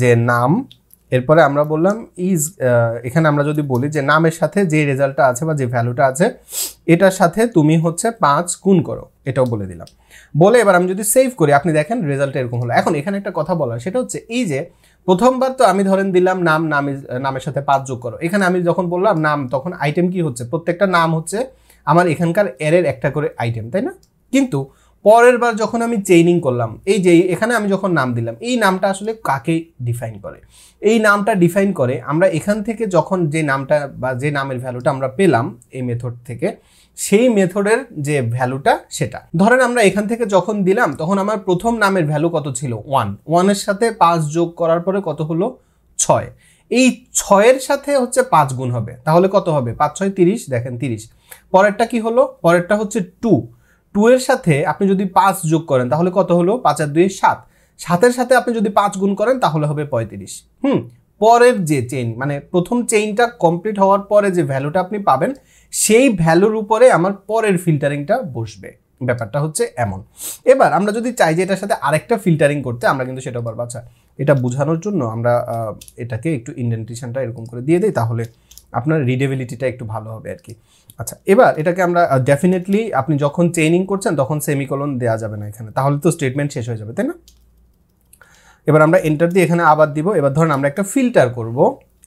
যে নাম এরপরে আমরা বললাম ইজ এখানে আমরা যদি বলি যে নামের সাথে যে রেজাল্টটা আছে বা যে ভ্যালুটা আছে এটার সাথে তুমি হচ্ছে পাঁচ গুণ করো এটাও বলে দিলাম বলে এবার আমি যদি সেভ করি আপনি দেখেন রেজাল্ট এরকম হলো এখন এখানে একটা কথা বলার সেটা হচ্ছে এই যে প্রথমবার তো আমি ধরেন দিলাম নাম নামে নামের সাথে পাঁচ যোগ করো এখানে আমি যখন বললাম নাম তখন আইটেম কি হচ্ছে প্রত্যেকটা নাম হচ্ছে আমার এখানকার এরের একটা করে আইটেম তাই না কিন্তু পরের বার যখন আমি চেইনিং করলাম এই যে এখানে আমি যখন নাম দিলাম এই নামটা আসলে কাকে ডিফাইন করে এই নামটা ডিফাইন করে আমরা এখান থেকে যখন যে নামটা বা যে নামের ভ্যালুটা আমরা পেলাম এই মেথড থেকে সেই মেথডের যে ভ্যালুটা সেটা ধরেন আমরা এখান থেকে যখন দিলাম তখন আমার প্রথম নামের ভ্যালু কত ছিল ওয়ান ওয়ানের সাথে পাঁচ যোগ করার পরে কত হলো ছয় এই ছয়ের সাথে হচ্ছে পাঁচ গুণ হবে তাহলে কত হবে পাঁচ ছয় তিরিশ দেখেন তিরিশ পরেরটা কি হলো পরেরটা হচ্ছে টু টু এর সাথে আপনি যদি পাঁচ যোগ করেন তাহলে কত হলো পাঁচ আর দুই সাত সাতের সাথে আপনি যদি পাঁচ গুণ করেন তাহলে হবে পঁয়ত্রিশ হুম পরের যে চেইন মানে প্রথম চেইনটা কমপ্লিট হওয়ার পরে যে ভ্যালুটা আপনি পাবেন সেই ভ্যালুর উপরে আমার পরের ফিল্টারিংটা বসবে ব্যাপারটা হচ্ছে এমন এবার আমরা যদি চাই যে এটার সাথে আরেকটা ফিল্টারিং করতে আমরা কিন্তু সেটা বলবো আচ্ছা এটা বোঝানোর জন্য আমরা এটাকে একটু ইন্ডেন্টেশনটা এরকম করে দিয়ে দিই তাহলে আপনার রিডেবিলিটিটা একটু ভালো হবে আর কি আচ্ছা এবার এটাকে আমরা ডেফিনেটলি আপনি যখন চেইনিং করছেন তখন সেমিকলন দেওয়া যাবে না এখানে তাহলে তো স্টেটমেন্ট শেষ হয়ে যাবে তাই না এবার আমরা এন্টার দিয়ে এখানে আবার দিব এবার ধরেন আমরা একটা ফিল্টার করব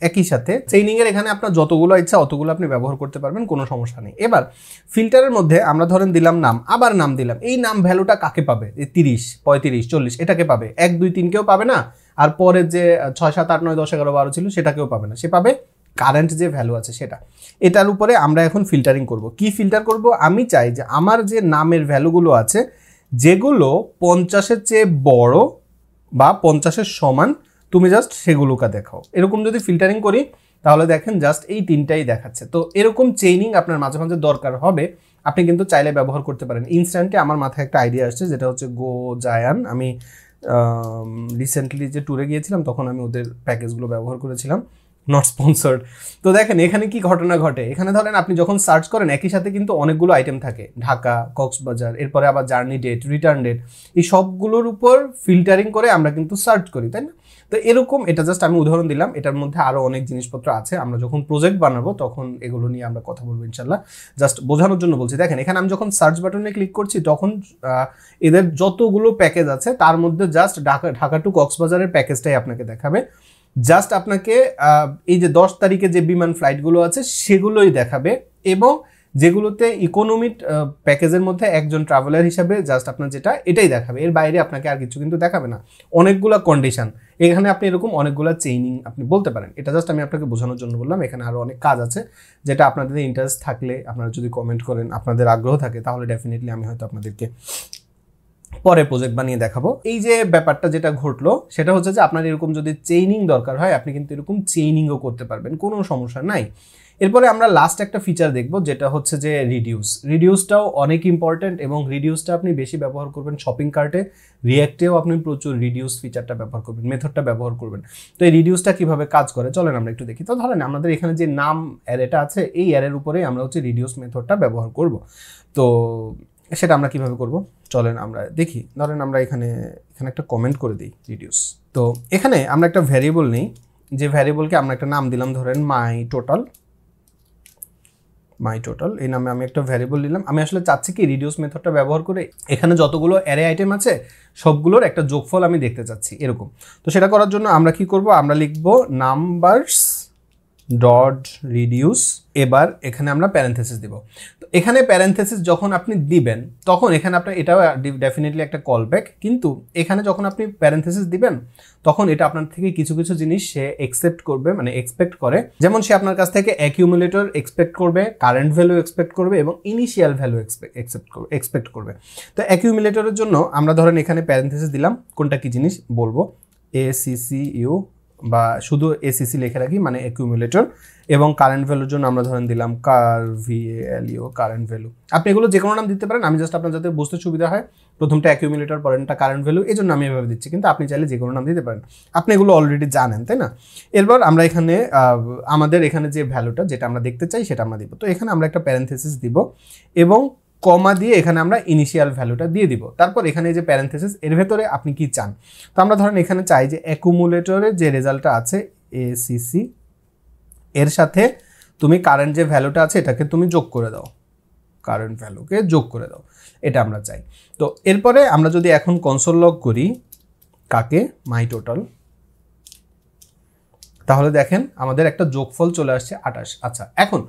একই সাথে চেইনিংয়ের এখানে আপনার যতগুলো ইচ্ছা অতগুলো আপনি ব্যবহার করতে পারবেন কোনো সমস্যা নেই এবার ফিল্টারের মধ্যে আমরা ধরেন দিলাম নাম আবার নাম দিলাম এই নাম ভ্যালুটা কাকে পাবে তিরিশ পঁয়ত্রিশ চল্লিশ এটাকে পাবে এক দুই তিনকেও পাবে না আর পরের যে ছয় সাত আট নয় দশ এগারো বারো ছিল সেটাকেও পাবে না সে পাবে কারেন্ট যে ভ্যালু আছে সেটা এটার উপরে আমরা এখন ফিল্টারিং করব কি ফিল্টার করব আমি চাই যে আমার যে নামের ভ্যালুগুলো আছে যেগুলো পঞ্চাশের চেয়ে বড় বা পঞ্চাশের সমান তুমি জাস্ট সেগুলোকে দেখাও এরকম যদি ফিল্টারিং করি তাহলে দেখেন জাস্ট এই তিনটাই দেখাচ্ছে তো এরকম চেইনিং আপনার মাঝে মাঝে দরকার হবে আপনি কিন্তু চাইলে ব্যবহার করতে পারেন ইনস্ট্যান্টে আমার মাথায় একটা আইডিয়া আসছে যেটা হচ্ছে গো জায়ান আমি রিসেন্টলি যে ট্যুরে গিয়েছিলাম তখন আমি ওদের প্যাকেজগুলো ব্যবহার করেছিলাম নট স্পন্সার্ড তো দেখেন এখানে কি ঘটনা ঘটে এখানে ধরেন আপনি যখন সার্চ করেন একই সাথে কিন্তু অনেকগুলো আইটেম থাকে ঢাকা কক্সবাজার এরপরে আবার জার্নি ডেট রিটার্ন ডেট এই সবগুলোর উপর ফিল্টারিং করে আমরা কিন্তু সার্চ করি তাই না তো এরকম এটা জাস্ট আমি উদাহরণ দিলাম এটার মধ্যে আরও অনেক জিনিসপত্র আছে আমরা যখন প্রজেক্ট বানাবো তখন এগুলো নিয়ে আমরা কথা বলবো ইনশাল্লাহ জাস্ট বোঝানোর জন্য বলছি দেখেন এখানে আমি যখন সার্চ বাটনে ক্লিক করছি তখন এদের যতগুলো প্যাকেজ আছে তার মধ্যে জাস্ট ঢাকা ঢাকা টু কক্সবাজারের প্যাকেজটাই আপনাকে দেখাবে জাস্ট আপনাকে এই যে দশ তারিখে যে বিমান ফ্লাইটগুলো আছে সেগুলোই দেখাবে এবং যেগুলোতে ইকোনমিক প্যাকেজের মধ্যে একজন ট্রাভেলার হিসাবে জাস্ট আপনার যেটা এটাই দেখাবে এর বাইরে আপনাকে আর কিছু কিন্তু দেখাবে না অনেকগুলো কন্ডিশন এখানে আপনি এরকম অনেকগুলো চেইনিং আপনি বলতে পারেন এটা জাস্ট আমি আপনাকে বোঝানোর জন্য বললাম এখানে আরও অনেক কাজ আছে যেটা আপনাদের ইন্টারেস্ট থাকলে আপনারা যদি কমেন্ট করেন আপনাদের আগ্রহ থাকে তাহলে ডেফিনেটলি আমি হয়তো আপনাদেরকে পরে প্রজেক্ট বানিয়ে দেখাবো এই যে ব্যাপারটা যেটা ঘটলো সেটা হচ্ছে যে আপনার এরকম যদি চেইনিং দরকার হয় আপনি কিন্তু এরকম চেইনিংও করতে পারবেন কোনো সমস্যা নাই এরপরে আমরা লাস্ট একটা ফিচার দেখব যেটা হচ্ছে যে রিডিউস রিডিউসটাও অনেক ইম্পর্ট্যান্ট এবং রিডিউসটা আপনি বেশি ব্যবহার করবেন শপিং কার্টে রিয়াক্টেও আপনি প্রচুর রিডিউস ফিচারটা ব্যবহার করবেন মেথডটা ব্যবহার করবেন তো এই রিডিউসটা কীভাবে কাজ করে চলেন আমরা একটু দেখি তো ধরেন আমাদের এখানে যে নাম অ্যারেটা আছে এই অ্যারের উপরেই আমরা হচ্ছে রিডিউস মেথডটা ব্যবহার করব তো সেটা আমরা কিভাবে করব চলেন আমরা দেখি ধরেন আমরা এখানে এখানে একটা কমেন্ট করে দিই রিডিউস তো এখানে আমরা একটা ভ্যারিয়েবল নেই যে ভ্যারিয়েবলকে আমরা একটা নাম দিলাম ধরেন মাই টোটাল মাই টোটাল এই নামে আমি একটা ভ্যারিয়েবল নিলাম আমি আসলে চাচ্ছি কি রিডিউস মেথডটা ব্যবহার করে এখানে যতগুলো অ্যারে আইটেম আছে সবগুলোর একটা যোগফল আমি দেখতে চাচ্ছি এরকম তো সেটা করার জন্য আমরা কি করব আমরা লিখব নাম্বারস ডট রিডিউস এবার এখানে আমরা প্যারেন্থেসিস দিব তো এখানে প্যারেন্থেসিস যখন আপনি দিবেন তখন এখানে আপনার এটাও ডেফিনেটলি একটা কল ব্যাক কিন্তু এখানে যখন আপনি প্যারেন্থেসিস দিবেন তখন এটা আপনার থেকে কিছু কিছু জিনিস সে একসেপ্ট করবে মানে এক্সপেক্ট করে যেমন সে আপনার কাছ থেকে অ্যাকিউমুলেটর এক্সপেক্ট করবে কারেন্ট ভ্যালু এক্সপেক্ট করবে এবং ইনিশিয়াল ভ্যালু এক্সপেক্ট করবে এক্সপেক্ট করবে তো অ্যাকিউমুলেটরের জন্য আমরা ধরেন এখানে প্যারেন্থেসিস দিলাম কোনটা কী জিনিস বলবো এ সি সি ইউ বা শুধু এসিসি লিখে রাখি মানে অ্যাকিউমুলেটর এবং কারেন্ট ভ্যালুর জন্য আমরা ধরেন দিলাম কার এলিও কারেন্ট ভ্যালু আপনি এগুলো যে কোনো নাম দিতে পারেন আমি জাস্ট আপনার যাতে বুঝতে সুবিধা হয় প্রথমটা অ্যাকিউমুলেটর পরেরটা কারেন্ট ভ্যালু এই জন্য আমি এভাবে দিচ্ছি কিন্তু আপনি চাইলে যে কোনো নাম দিতে পারেন আপনি এগুলো অলরেডি জানেন তাই না এরপর আমরা এখানে আমাদের এখানে যে ভ্যালুটা যেটা আমরা দেখতে চাই সেটা আমরা দিব তো এখানে আমরা একটা প্যারেন্থেসিস দিব এবং কমা দিয়ে এখানে আমরা ইনিশিয়াল ভ্যালুটা দিয়ে দিব তারপর এখানে যে প্যারেন্থেসিস এর ভেতরে আপনি কি চান তো আমরা ধরেন এখানে চাই যে অ্যাকুমুলেটরের যে রেজাল্টটা আছে এসিসি এর সাথে তুমি কারেন্ট যে ভ্যালুটা আছে এটাকে তুমি যোগ করে দাও কারেন্ট ভ্যালুকে যোগ করে দাও এটা আমরা চাই তো এরপরে আমরা যদি এখন কনসোল লগ করি কাকে মাই টোটাল তাহলে দেখেন আমাদের একটা যোগফল চলে আসছে আটাশ আচ্ছা এখন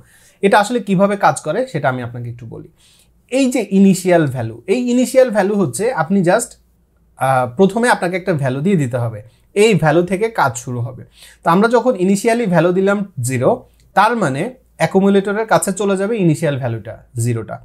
এটা আসলে কিভাবে কাজ করে সেটা আমি আপনাকে একটু বলি এই যে ইনিশিয়াল ভ্যালু এই ইনিশিয়াল ভ্যালু হচ্ছে আপনি জাস্ট প্রথমে আপনাকে একটা ভ্যালু দিয়ে দিতে হবে এই ভ্যালু থেকে কাজ শুরু হবে তো আমরা যখন ইনিশিয়ালি ভ্যালু দিলাম জিরো তার মানে অ্যাকুমুলেটরের কাছে চলে যাবে ইনিশিয়াল ভ্যালুটা জিরোটা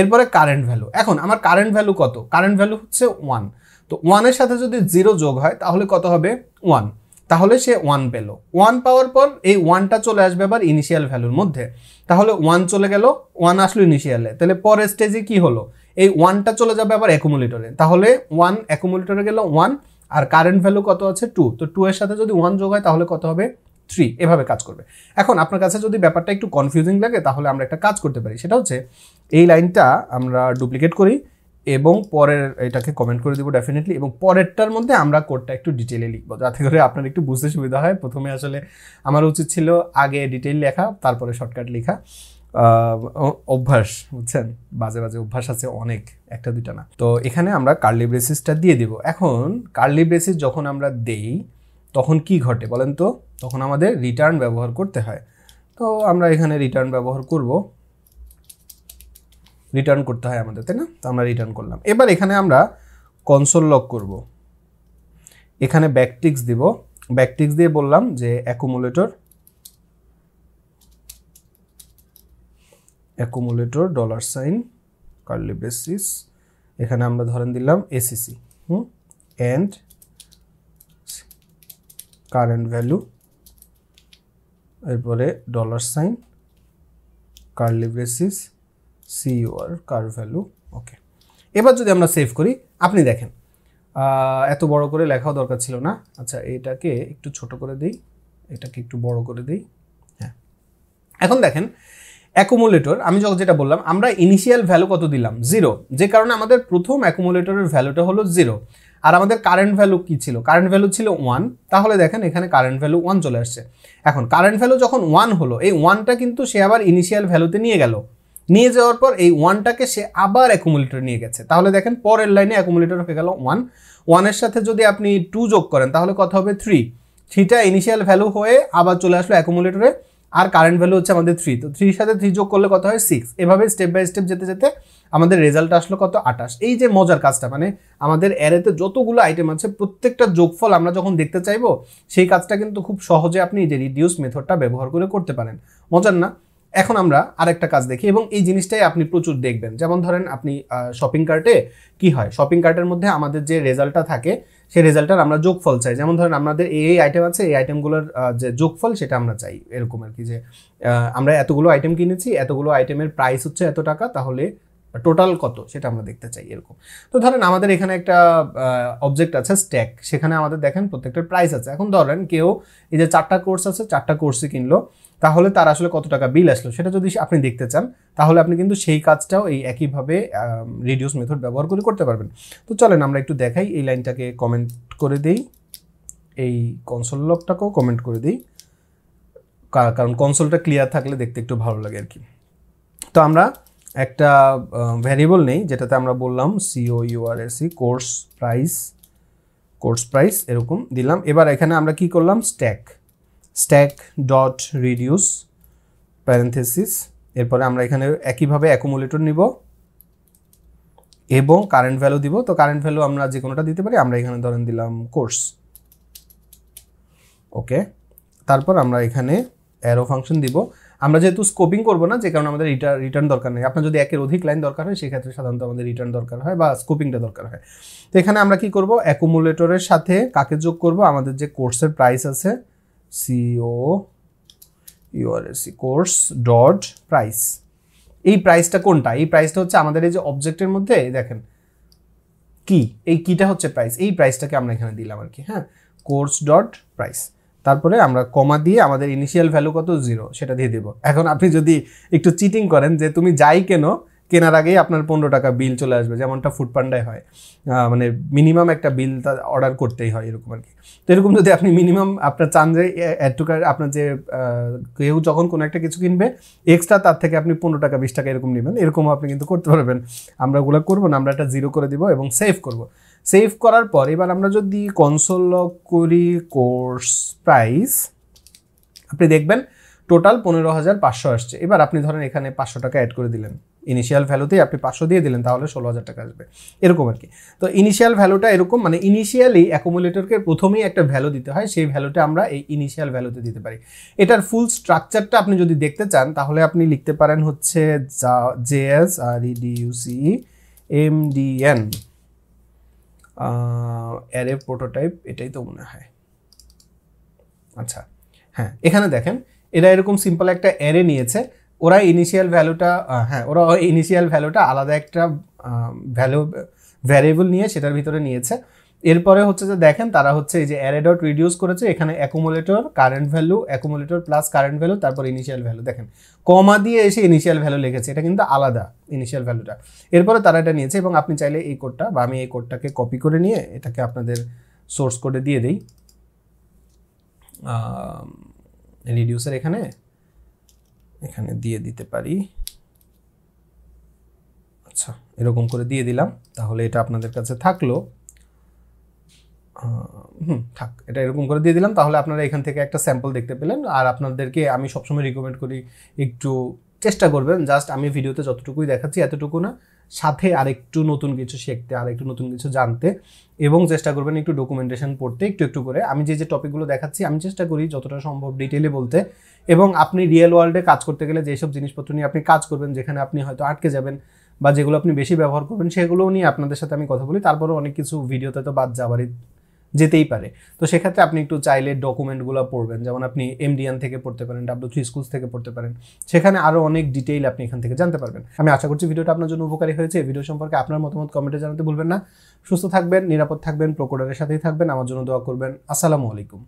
এরপরে কারেন্ট ভ্যালু এখন আমার কারেন্ট ভ্যালু কত কারেন্ট ভ্যালু হচ্ছে ওয়ান তো ওয়ানের সাথে যদি জিরো যোগ হয় তাহলে কত হবে ওয়ান তাহলে সে ওয়ান পেল ওয়ান পাওয়ার পর এই ওয়ানটা চলে আসবে আবার ইনিশিয়াল ভ্যালুর মধ্যে তাহলে ওয়ান চলে গেল ওয়ান আসলো ইনিশিয়ালে তাহলে পরের স্টেজে কি হলো এই ওয়ানটা চলে যাবে আবার অ্যাকুমুলেটরে তাহলে ওয়ান অ্যাকুমুলেটরে গেল ওয়ান আর কারেন্ট ভ্যালু কত আছে টু তো টু এর সাথে যদি ওয়ান যোগ হয় তাহলে কত হবে থ্রি এভাবে কাজ করবে এখন আপনার কাছে যদি ব্যাপারটা একটু কনফিউজিং লাগে তাহলে আমরা একটা কাজ করতে পারি সেটা হচ্ছে এই লাইনটা আমরা ডুপ্লিকেট করি এবং পরের এটাকে কমেন্ট করে দেবো ডেফিনেটলি এবং পরেরটার মধ্যে আমরা কোডটা একটু ডিটেলে লিখবো যাতে করে আপনার একটু বুঝতে সুবিধা হয় প্রথমে আসলে আমার উচিত ছিল আগে ডিটেল লেখা তারপরে শর্টকাট লেখা অভ্যাস বুঝছেন বাজে বাজে অভ্যাস আছে অনেক একটা দুইটা না তো এখানে আমরা কার্লি ব্রেসিসটা দিয়ে দিব এখন কার্লি ব্রেসিস যখন আমরা দেই তখন কি ঘটে বলেন তো তখন আমাদের রিটার্ন ব্যবহার করতে হয় তো আমরা এখানে রিটার্ন ব্যবহার করব রিটার্ন করতে হয় আমাদের তাই না তো আমরা রিটার্ন করলাম এবার এখানে আমরা কনসোল লক করব এখানে ব্যাকটিক্স দিব ব্যাকটিক্স দিয়ে বললাম যে accumulator accumulator dollar sign curly braces এখানে আমরা ধরেন দিলাম A C C hmm and current value এরপরে dollar sign curly braces C U R cur value okay এবার যদি আমরা সেভ করি আপনি দেখেন এত বড় করে লেখাও দরকার ছিল না আচ্ছা এটাকে একটু ছোট করে দিই এটাকে একটু বড় করে দিই হ্যাঁ এখন দেখেন অ্যাকুমুলেটর আমি যখন যেটা বললাম আমরা ইনিশিয়াল ভ্যালু কত দিলাম জিরো যে কারণে আমাদের প্রথম অ্যাকুমুলেটরের ভ্যালুটা হলো জিরো আর আমাদের কারেন্ট ভ্যালু কী ছিল কারেন্ট ভ্যালু ছিল ওয়ান তাহলে দেখেন এখানে কারেন্ট ভ্যালু ওয়ান চলে আসছে এখন কারেন্ট ভ্যালু যখন ওয়ান হলো এই ওয়ানটা কিন্তু সে আবার ইনিশিয়াল ভ্যালুতে নিয়ে গেল নিয়ে যাওয়ার পর এই ওয়ানটাকে সে আবার অ্যাকুমুলেটর নিয়ে গেছে তাহলে দেখেন পরের লাইনে অ্যাকুমুলেটর হয়ে গেল ওয়ান ওয়ানের সাথে যদি আপনি টু যোগ করেন তাহলে কথা হবে থ্রি থ্রিটা ইনিশিয়াল ভ্যালু হয়ে আবার চলে আসলো অ্যাকুমুলেটরে আর কারেন্ট ভ্যালু হচ্ছে আমাদের থ্রি তো থ্রির সাথে থ্রি যোগ করলে কত হয় সিক্স এভাবে স্টেপ বাই স্টেপ যেতে যেতে আমাদের রেজাল্ট আসলো কত আটাশ এই যে মজার কাজটা মানে আমাদের অ্যারেতে যতগুলো আইটেম আছে প্রত্যেকটা যোগফল আমরা যখন দেখতে চাইবো সেই কাজটা কিন্তু খুব সহজে আপনি যে রিডিউস মেথডটা ব্যবহার করে করতে পারেন মজার না এখন আমরা আরেকটা কাজ দেখি এবং এই জিনিসটাই আপনি প্রচুর দেখবেন যেমন ধরেন আপনি শপিং কার্টে কি হয় শপিং কার্টের মধ্যে আমাদের যে রেজাল্টটা থাকে সেই রেজাল্টটার আমরা যোগফল চাই যেমন ধরেন আমাদের এই এই আইটেম আছে এই আইটেমগুলোর যে যোগফল সেটা আমরা চাই এরকম আর কি যে আমরা এতগুলো আইটেম কিনেছি এতগুলো আইটেমের প্রাইস হচ্ছে এত টাকা তাহলে টোটাল কত সেটা আমরা দেখতে চাই এরকম তো ধরেন আমাদের এখানে একটা অবজেক্ট আছে স্ট্যাক সেখানে আমাদের দেখেন প্রত্যেকটার প্রাইস আছে এখন ধরেন কেউ এই যে চারটা কোর্স আছে চারটা কোর্সই কিনলো তাহলে তার আসলে কত টাকা বিল আসলো সেটা যদি আপনি দেখতে চান তাহলে আপনি কিন্তু সেই কাজটাও এই একইভাবে রিডিউস মেথড ব্যবহার করে করতে পারবেন তো চলেন আমরা একটু দেখাই এই লাইনটাকে কমেন্ট করে দিই এই কনসোল লকটাকেও কমেন্ট করে দিই কারণ কনসোলটা ক্লিয়ার থাকলে দেখতে একটু ভালো লাগে আর কি তো আমরা একটা ভ্যারিয়েবল নেই যেটাতে আমরা বললাম C O U R S E course price course price এরকম দিলাম এবার এখানে আমরা কি করলাম stack stack dot reduce parentheses এরপরে আমরা এখানে একইভাবে অ্যাকুমুলেটর নিব এবং কারেন্ট ভ্যালু দিব তো কারেন্ট ভ্যালু আমরা যে কোনোটা দিতে পারি আমরা এখানে ধরেন দিলাম কোর্স ওকে তারপর আমরা এখানে অ্যারো ফাংশন দিব আমরা যেহেতু স্কোপিং করবো না যে কারণে আমাদের রিটার্ন রিটার্ন দরকার নেই আপনার যদি একের অধিক লাইন দরকার হয় সেক্ষেত্রে সাধারণত আমাদের রিটার্ন দরকার হয় বা স্কোপিংটা দরকার হয় তো এখানে আমরা কি করব অ্যাকুমুলেটরের সাথে কাকে যোগ করব আমাদের যে কোর্সের প্রাইস আছে C O U R S E course dot price এই প্রাইসটা কোনটা এই প্রাইসটা হচ্ছে আমাদের এই যে অবজেক্টের মধ্যে দেখেন কি এই কিটা হচ্ছে প্রাইস এই প্রাইসটাকে আমরা এখানে দিলাম আর কি হ্যাঁ কোর্স ডট প্রাইস তারপরে আমরা কমা দিয়ে আমাদের ইনিশিয়াল ভ্যালু কত জিরো সেটা দিয়ে দেবো এখন আপনি যদি একটু চিটিং করেন যে তুমি যাই কেন কেনার আগেই আপনার পনেরো টাকা বিল চলে আসবে যেমনটা ফুডপান্ডায় হয় মানে মিনিমাম একটা বিল তা অর্ডার করতেই হয় এরকম আর কি তো এরকম যদি আপনি মিনিমাম আপনার চান যে অ্যাডটুকার আপনার যে কেউ যখন কোনো একটা কিছু কিনবে এক্সট্রা তার থেকে আপনি পনেরো টাকা বিশ টাকা এরকম নেবেন এরকমও আপনি কিন্তু করতে পারবেন আমরা ওগুলো করবো না আমরা একটা জিরো করে দিব এবং সেভ করবো সেভ করার পর এবার আমরা যদি কনসোল লক করি কোর্স প্রাইস আপনি দেখবেন টোটাল পনেরো হাজার পাঁচশো আসছে এবার আপনি ধরেন এখানে পাঁচশো টাকা অ্যাড করে দিলেন ইনিশিয়াল ভ্যালুতেই আপনি পাঁচশো দিয়ে দিলেন তাহলে ষোলো হাজার টাকা আসবে এরকম আর কি তো ইনিশিয়াল ভ্যালুটা এরকম মানে ইনিশিয়ালি অ্যাকোমুলেটরকে প্রথমেই একটা ভ্যালু দিতে হয় সেই ভ্যালুটা আমরা এই ইনিশিয়াল ভ্যালুতে দিতে পারি এটার ফুল স্ট্রাকচারটা আপনি যদি দেখতে চান তাহলে আপনি লিখতে পারেন হচ্ছে JS reduce M D N array prototype এটাই তো মনে হয় আচ্ছা হ্যাঁ এখানে দেখেন এরা এরকম সিম্পল একটা অ্যারে নিয়েছে ওরা ইনিশিয়াল ভ্যালুটা হ্যাঁ ওরা ইনিশিয়াল ভ্যালুটা আলাদা একটা ভ্যালু ভ্যারিয়েবল নিয়ে সেটার ভিতরে নিয়েছে এরপরে হচ্ছে যে দেখেন তারা হচ্ছে এই যে অ্যারে ডট রিডিউস করেছে এখানে accumulator current value accumulator plus current value তারপর ইনিশিয়াল ভ্যালু দেখেন কমা দিয়ে এসে ইনিশিয়াল ভ্যালু লেগেছে এটা কিন্তু আলাদা ইনিশিয়াল ভ্যালুটা এরপরে তারা এটা নিয়েছে এবং আপনি চাইলে এই কোডটা বা আমি এই কোডটাকে কপি করে নিয়ে এটাকে আপনাদের সোর্স কোডে দিয়ে দিই রিডিউসের এখানে এখানে দিয়ে দিতে পারি আচ্ছা এরকম করে দিয়ে দিলাম তাহলে এটা আপনাদের কাছে থাকলো হুম থাক এটা এরকম করে দিয়ে দিলাম তাহলে আপনারা এখান থেকে একটা স্যাম্পল দেখতে পেলেন আর আপনাদেরকে আমি সবসময় রিকমেন্ড করি একটু চেষ্টা করবেন জাস্ট আমি ভিডিওতে যতটুকুই দেখাচ্ছি এতটুকু না সাথে আরেকটু নতুন কিছু শিখতে আরেকটু নতুন কিছু জানতে এবং চেষ্টা করবেন একটু ডকুমেন্টেশন পড়তে একটু একটু করে আমি যে যে টপিকগুলো দেখাচ্ছি আমি চেষ্টা করি যতটা সম্ভব ডিটেলে বলতে এবং আপনি রিয়েল ওয়ার্ল্ডে কাজ করতে গেলে যেসব জিনিসপত্র নিয়ে আপনি কাজ করবেন যেখানে আপনি হয়তো আটকে যাবেন বা যেগুলো আপনি বেশি ব্যবহার করবেন সেগুলো নিয়ে আপনাদের সাথে আমি কথা বলি তারপরও অনেক কিছু ভিডিওতে তো বাদ যাবারই যেতেই পারে তো সেক্ষেত্রে আপনি একটু চাইলে ডকুমেন্টগুলো পড়বেন যেমন আপনি এমডিএন থেকে পড়তে পারেন ডাব্লিউ থ্রি স্কুলস থেকে পড়তে পারেন সেখানে আরও অনেক ডিটেইল আপনি এখান থেকে জানতে পারবেন আমি আশা করছি ভিডিওটা আপনার জন্য উপকারী হয়েছে ভিডিও সম্পর্কে আপনার মতামত কমেন্টে জানাতে ভুলবেন না সুস্থ থাকবেন নিরাপদ থাকবেন প্রকোডারের সাথেই থাকবেন আমার জন্য দোয়া করবেন আসসালামু আলাইকুম